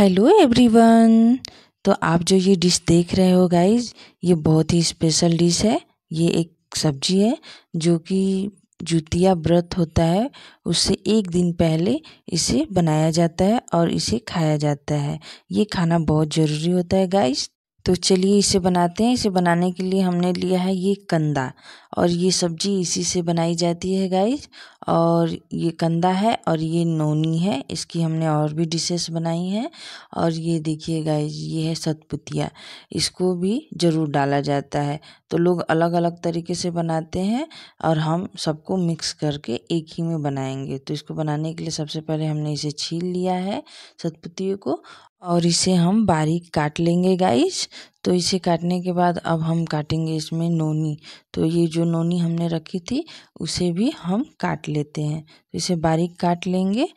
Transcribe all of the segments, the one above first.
hello everyone तो आप जो ये डिश देख रहे हो गाइज ये बहुत ही स्पेशल डिश है ये एक सब्जी है जो कि जूतिया व्रत होता है उससे एक दिन पहले इसे बनाया जाता है और इसे खाया जाता है ये खाना बहुत ज़रूरी होता है गाइज तो चलिए इसे बनाते हैं इसे बनाने के लिए हमने लिया है ये कंदा और ये सब्जी इसी से बनाई जाती है गाइज और ये कंदा है और ये नोनी है इसकी हमने और भी डिशेस बनाई हैं और ये देखिए गाइज ये है सतपुतिया इसको भी ज़रूर डाला जाता है तो लोग अलग अलग तरीके से बनाते हैं और हम सबको मिक्स करके एक ही में बनाएंगे तो इसको बनाने के लिए सबसे पहले हमने इसे छील लिया है सतपुतिये को और इसे हम बारीक काट लेंगे गाइज तो इसे काटने के बाद अब हम काटेंगे इसमें नोनी तो ये जो नोनी हमने रखी थी उसे भी हम काट लेते हैं तो इसे बारीक काट लेंगे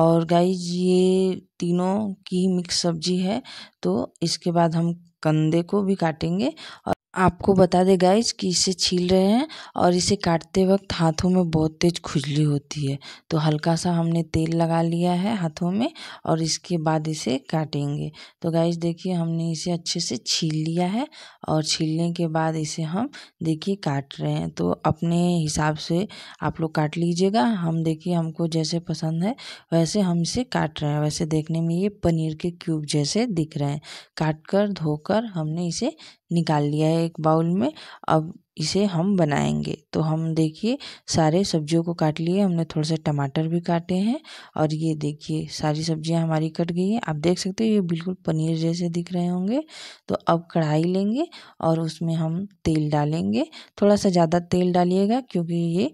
और गाइज ये तीनों की मिक्स सब्जी है तो इसके बाद हम कंदे को भी काटेंगे और आपको बता दें गाइज कि इसे छील रहे हैं और इसे काटते वक्त हाथों में बहुत तेज़ खुजली होती है तो हल्का सा हमने तेल लगा लिया है हाथों में और इसके बाद इसे काटेंगे तो गाइज देखिए हमने इसे अच्छे से छील लिया है और छीलने के बाद इसे हम देखिए काट रहे हैं तो अपने हिसाब से आप लोग काट लीजिएगा हम देखिए हमको जैसे पसंद है वैसे हम इसे काट रहे हैं वैसे देख देखने में ये पनीर के क्यूब जैसे दिख रहे हैं काट कर धोकर हमने इसे निकाल लिया है एक बाउल में अब इसे हम बनाएंगे तो हम देखिए सारे सब्जियों को काट लिए हमने थोड़े से टमाटर भी काटे हैं और ये देखिए सारी सब्जियां हमारी कट गई हैं आप देख सकते हो ये बिल्कुल पनीर जैसे दिख रहे होंगे तो अब कढ़ाई लेंगे और उसमें हम तेल डालेंगे थोड़ा सा ज़्यादा तेल डालिएगा क्योंकि ये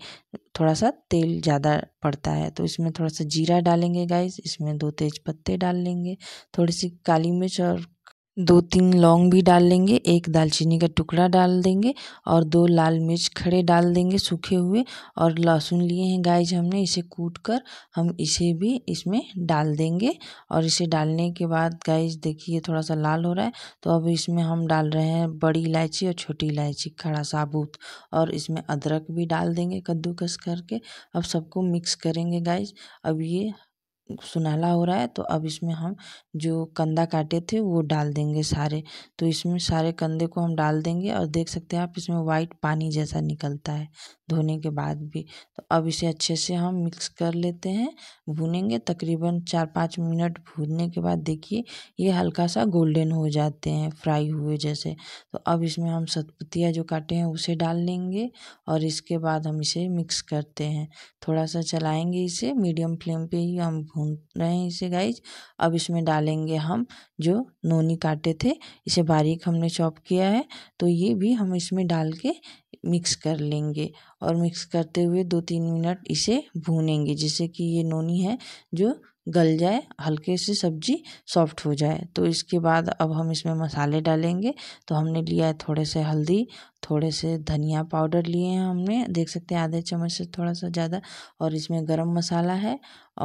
थोड़ा सा तेल ज़्यादा पड़ता है तो इसमें थोड़ा सा जीरा डालेंगे गाइस इसमें दो तेज पत्ते डाल लेंगे थोड़ी सी काली मिर्च और दो तीन लौंग भी डाल लेंगे एक दालचीनी का टुकड़ा डाल देंगे और दो लाल मिर्च खड़े डाल देंगे सूखे हुए और लहसुन लिए हैं गाइज हमने इसे कूट कर हम इसे भी इसमें डाल देंगे और इसे डालने के बाद गाइज देखिए थोड़ा सा लाल हो रहा है तो अब इसमें हम डाल रहे हैं बड़ी इलायची और छोटी इलायची खड़ा साबुत और इसमें अदरक भी डाल देंगे कद्दूकस करके अब सबको मिक्स करेंगे गाइज अब ये सुनहला हो रहा है तो अब इसमें हम जो कंदा काटे थे वो डाल देंगे सारे तो इसमें सारे कंदे को हम डाल देंगे और देख सकते हैं आप इसमें वाइट पानी जैसा निकलता है धोने के बाद भी तो अब इसे अच्छे से हम मिक्स कर लेते हैं भूनेंगे तकरीबन चार पाँच मिनट भूनने के बाद देखिए ये हल्का सा गोल्डन हो जाते हैं फ्राई हुए जैसे तो अब इसमें हम सतपतिया जो काटे हैं उसे डाल लेंगे और इसके बाद हम इसे मिक्स करते हैं थोड़ा सा चलाएँगे इसे मीडियम फ्लेम पर ही हम भून रहे हैं इसे गाइज अब इसमें डालेंगे हम जो नोनी काटे थे इसे बारीक हमने चॉप किया है तो ये भी हम इसमें डाल के मिक्स कर लेंगे और मिक्स करते हुए दो तीन मिनट इसे भूनेंगे जिससे कि ये नोनी है जो गल जाए हल्के से सब्जी सॉफ्ट हो जाए तो इसके बाद अब हम इसमें मसाले डालेंगे तो हमने लिया है थोड़े से हल्दी थोड़े से धनिया पाउडर लिए हैं हमने देख सकते हैं आधे चम्मच से थोड़ा सा ज़्यादा और इसमें गरम मसाला है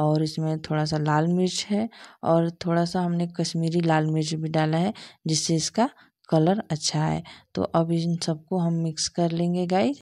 और इसमें थोड़ा सा लाल मिर्च है और थोड़ा सा हमने कश्मीरी लाल मिर्च भी डाला है जिससे इसका कलर अच्छा है तो अब इन सबको हम मिक्स कर लेंगे गाइस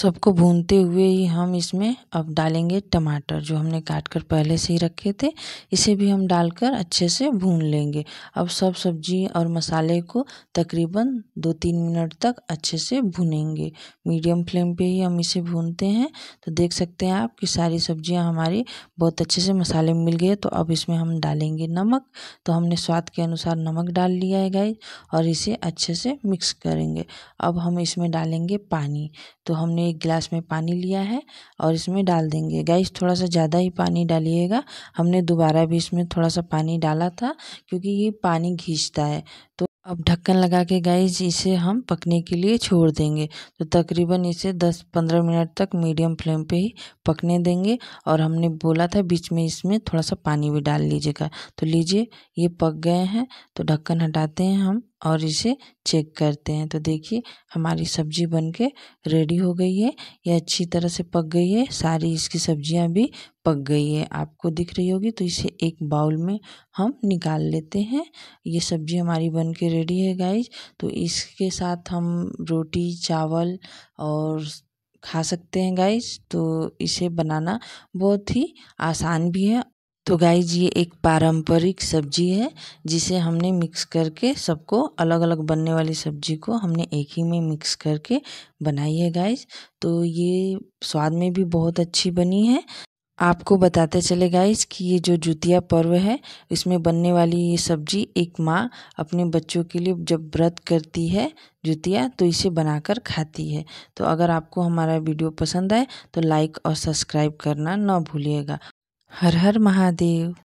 सबको भूनते हुए ही हम इसमें अब डालेंगे टमाटर जो हमने काट कर पहले से ही रखे थे इसे भी हम डालकर अच्छे से भून लेंगे अब सब सब्जी और मसाले को तकरीबन दो तीन मिनट तक अच्छे से भूनेंगे मीडियम फ्लेम पे ही हम इसे भूनते हैं तो देख सकते हैं आप कि सारी सब्जियां हमारी बहुत अच्छे से मसाले में मिल गए तो अब इसमें हम डालेंगे नमक तो हमने स्वाद के अनुसार नमक डाल लिया है गाई और इसे अच्छे से मिक्स करेंगे अब हम इसमें डालेंगे पानी तो हमने हमने एक गिलास में पानी लिया है और इसमें डाल देंगे गैस थोड़ा सा ज़्यादा ही पानी डालिएगा हमने दोबारा भी इसमें थोड़ा सा पानी डाला था क्योंकि ये पानी घींचता है तो अब ढक्कन लगा के गैस इसे हम पकने के लिए छोड़ देंगे तो तकरीबन इसे 10-15 मिनट तक मीडियम फ्लेम पे ही पकने देंगे और हमने बोला था बीच में इसमें थोड़ा सा पानी भी डाल लीजिएगा तो लीजिए ये पक गए हैं तो ढक्कन हटाते हैं हम और इसे चेक करते हैं तो देखिए हमारी सब्जी बनके रेडी हो गई है ये अच्छी तरह से पक गई है सारी इसकी सब्जियां भी पक गई है आपको दिख रही होगी तो इसे एक बाउल में हम निकाल लेते हैं ये सब्जी हमारी बन के रेडी है गाइज तो इसके साथ हम रोटी चावल और खा सकते हैं गाइज तो इसे बनाना बहुत ही आसान भी है तो गाइज ये एक पारंपरिक सब्जी है जिसे हमने मिक्स करके सबको अलग अलग बनने वाली सब्जी को हमने एक ही में मिक्स करके बनाई है गाइज तो ये स्वाद में भी बहुत अच्छी बनी है आपको बताते चले गाइज कि ये जो जुतिया पर्व है इसमें बनने वाली ये सब्जी एक माँ अपने बच्चों के लिए जब व्रत करती है जुतिया तो इसे बनाकर खाती है तो अगर आपको हमारा वीडियो पसंद आए तो लाइक और सब्सक्राइब करना ना भूलिएगा हर हर महादेव